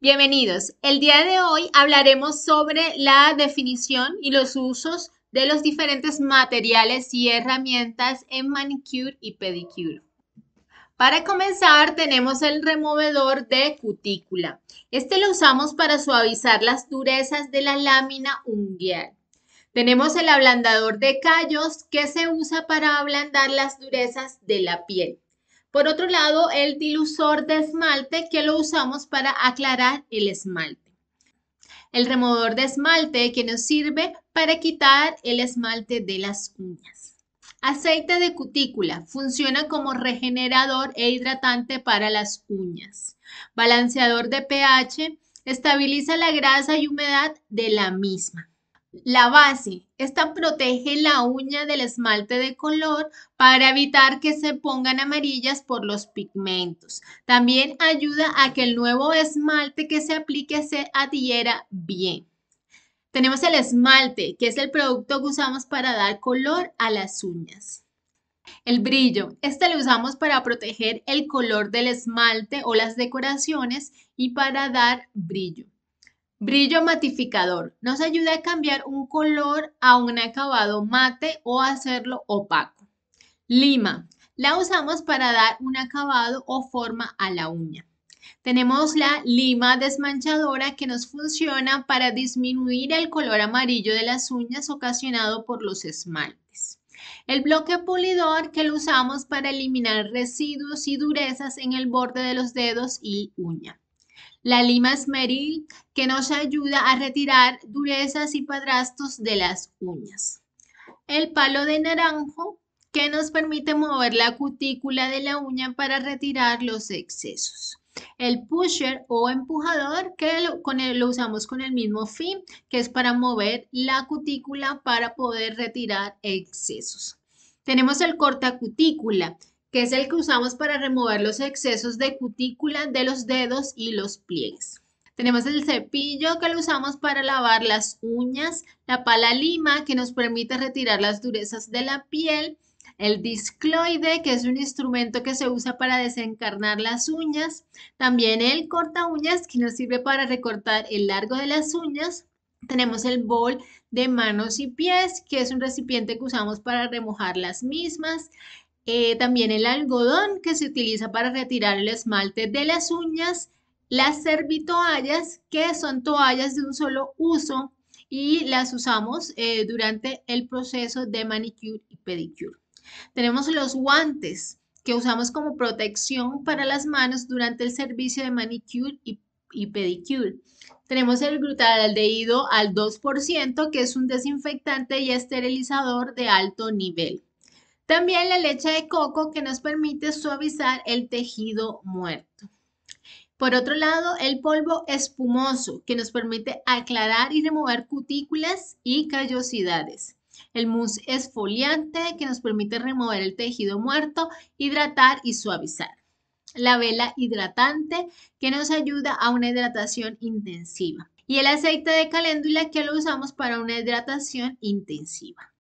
Bienvenidos. El día de hoy hablaremos sobre la definición y los usos de los diferentes materiales y herramientas en manicure y pedicure. Para comenzar tenemos el removedor de cutícula. Este lo usamos para suavizar las durezas de la lámina ungueal. Tenemos el ablandador de callos que se usa para ablandar las durezas de la piel. Por otro lado, el dilusor de esmalte que lo usamos para aclarar el esmalte. El removedor de esmalte que nos sirve para quitar el esmalte de las uñas. Aceite de cutícula funciona como regenerador e hidratante para las uñas. Balanceador de pH estabiliza la grasa y humedad de la misma. La base. Esta protege la uña del esmalte de color para evitar que se pongan amarillas por los pigmentos. También ayuda a que el nuevo esmalte que se aplique se adhiera bien. Tenemos el esmalte, que es el producto que usamos para dar color a las uñas. El brillo. Este lo usamos para proteger el color del esmalte o las decoraciones y para dar brillo. Brillo matificador. Nos ayuda a cambiar un color a un acabado mate o hacerlo opaco. Lima. La usamos para dar un acabado o forma a la uña. Tenemos la lima desmanchadora que nos funciona para disminuir el color amarillo de las uñas ocasionado por los esmaltes. El bloque pulidor que lo usamos para eliminar residuos y durezas en el borde de los dedos y uña. La lima esmeril que nos ayuda a retirar durezas y padrastos de las uñas. El palo de naranjo que nos permite mover la cutícula de la uña para retirar los excesos. El pusher o empujador que lo, lo usamos con el mismo fin, que es para mover la cutícula para poder retirar excesos. Tenemos el cortacutícula, que es el que usamos para remover los excesos de cutícula de los dedos y los pliegues. Tenemos el cepillo que lo usamos para lavar las uñas, la pala lima que nos permite retirar las durezas de la piel, el discloide que es un instrumento que se usa para desencarnar las uñas, también el corta uñas que nos sirve para recortar el largo de las uñas, tenemos el bol de manos y pies, que es un recipiente que usamos para remojar las mismas. Eh, también el algodón que se utiliza para retirar el esmalte de las uñas, las servitoallas, que son toallas de un solo uso y las usamos eh, durante el proceso de manicure y pedicure. Tenemos los guantes que usamos como protección para las manos durante el servicio de manicure y, pedicure. Tenemos el glutaraldehído al 2%, que es un desinfectante y esterilizador de alto nivel. También la leche de coco que nos permite suavizar el tejido muerto. Por otro lado, el polvo espumoso que nos permite aclarar y remover cutículas y callosidades. El mousse esfoliante que nos permite remover el tejido muerto, hidratar y suavizar. La vela hidratante que nos ayuda a una hidratación intensiva. Y el aceite de caléndula que lo usamos para una hidratación intensiva.